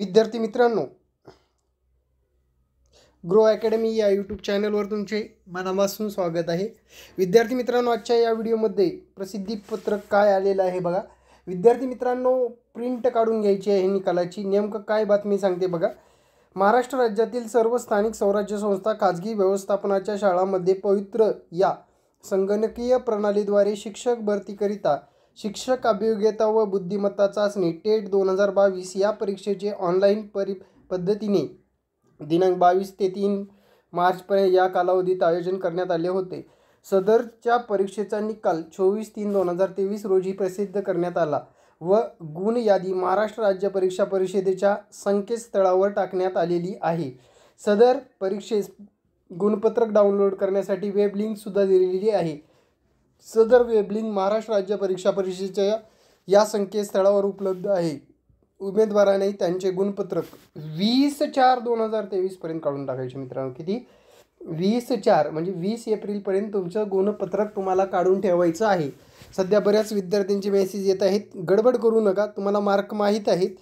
विद्यार्थी मित्रांनो grow academy या यूट्यूब चॅनलवर तुमचे मनापासून स्वागत आहे विद्यार्थी मित्रांनो आजच्या या व्हिडिओमध्ये प्रसिद्धीपत्रक काय आलेलं आहे बघा विद्यार्थी मित्रांनो प्रिंट काढून घ्यायची आहे निकालाची नेमकं काय बातमी सांगते बघा महाराष्ट्र राज्यातील सर्व स्थानिक स्वराज्य संस्था खाजगी व्यवस्थापनाच्या शाळांमध्ये पवित्र या संगणकीय प्रणालीद्वारे शिक्षक भरतीकरिता शिक्षक अभियोग्यता व बुद्धिमत्ता चाचणी टेट दोन हजार बावीस या परीक्षेचे ऑनलाईन परि पद्धतीने दिनांक बावीस ते तीन मार्चपर्यंत या कालावधीत आयोजन करण्यात आले होते सदरच्या परीक्षेचा निकाल चोवीस तीन दोन हजार तेवीस रोजी प्रसिद्ध करण्यात आला व गुण यादी महाराष्ट्र राज्य परीक्षा परिषदेच्या संकेतस्थळावर टाकण्यात आलेली आहे सदर परीक्षेस गुणपत्रक डाउनलोड करण्यासाठी वेब लिंकसुद्धा दिलेली आहे सदर वेबलिंग महाराष्ट्र राज्य परीक्षा परिषदेच्या या संकेतस्थळावर उपलब्ध आहे उमेदवाराने त्यांचे गुणपत्रक वीस चार दोन हजार तेवीसपर्यंत काढून टाकायचे मित्रांनो किती वीस चार म्हणजे वीस एप्रिलपर्यंत तुमचं गुणपत्रक तुम्हाला काढून ठेवायचं आहे सध्या बऱ्याच विद्यार्थ्यांचे मेसेज येत आहेत गडबड करू नका तुम्हाला मार्क माहीत आहेत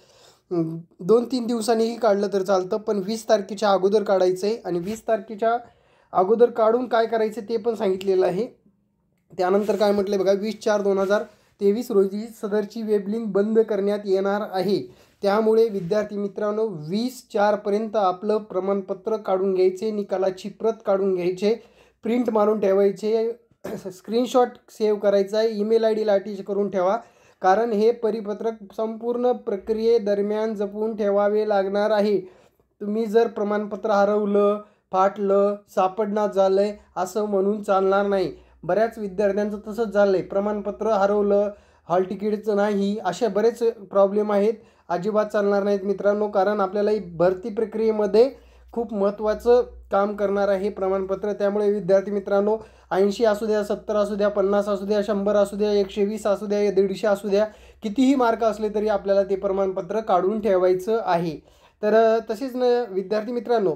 दोन तीन दिवसांनीही काढलं तर चालतं पण वीस तारखेच्या अगोदर काढायचं आहे आणि वीस तारखेच्या अगोदर काढून काय करायचं ते पण सांगितलेलं आहे त्यानंतर काय म्हटलं बघा वीस चार दोन हजार तेवीस रोजी सदरची वेबलिंक बंद करण्यात येणार आहे त्यामुळे विद्यार्थी मित्रांनो वीस चारपर्यंत आपलं प्रमाणपत्र काढून घ्यायचे निकालाची प्रत काढून घ्यायचे प्रिंट मारून ठेवायचे स्क्रीनशॉट सेव्ह करायचा आहे ईमेल आय डीला अटॅच करून ठेवा कारण हे परिपत्रक संपूर्ण प्रक्रियेदरम्यान जपून ठेवावे लागणार आहे तुम्ही जर प्रमाणपत्र हरवलं फाटलं सापडणार झालं आहे असं म्हणून चालणार नाही बऱ्याच विद्यार्थ्यांचं तसंच झालं आहे प्रमाणपत्र हरवलं हॉल तिकीटचं नाही असे बरेच प्रॉब्लेम आहेत अजिबात चालणार नाहीत मित्रांनो कारण आपल्याला ही भरती प्रक्रियेमध्ये खूप महत्त्वाचं काम करणार आहे प्रमाणपत्र त्यामुळे विद्यार्थी मित्रांनो ऐंशी असू द्या सत्तर असू द्या पन्नास असू द्या शंभर असू द्या एकशे वीस असू द्या दीडशे असू द्या कितीही मार्क असले तरी आपल्याला ते प्रमाणपत्र काढून ठेवायचं आहे तर तसेच न विद्यार्थी मित्रांनो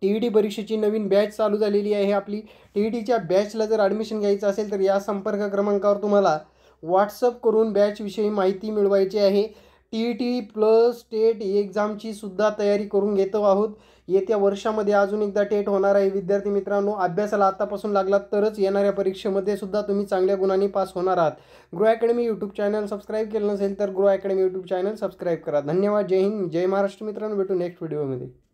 टी ई डी परीक्षेची नवीन बॅच चालू झालेली आहे आपली टी ई डीच्या बॅचला जर ॲडमिशन घ्यायचं असेल तर या संपर्क क्रमांकावर तुम्हाला व्हॉट्सअप करून बॅचविषयी माहिती मिळवायची आहे T E T plus TET एक्झामची सुद्धा तयारी करून घेतो आहोत येत्या वर्षामध्ये अजून एकदा टेट होणार आहे विद्यार्थी मित्रांनो अभ्यासाला आतापासून लागलात तरच येणाऱ्या परीक्षेमध्ये सुद्धा तुम्ही चांगल्या गुणांनी पास होणार आहात grow academy YouTube channel subscribe केलं नसेल तर grow academy YouTube channel subscribe करा धन्यवाद जय हिंद जय महाराष्ट्र मित्रांनो भेटू नेक्स्ट व्हिडिओमध्ये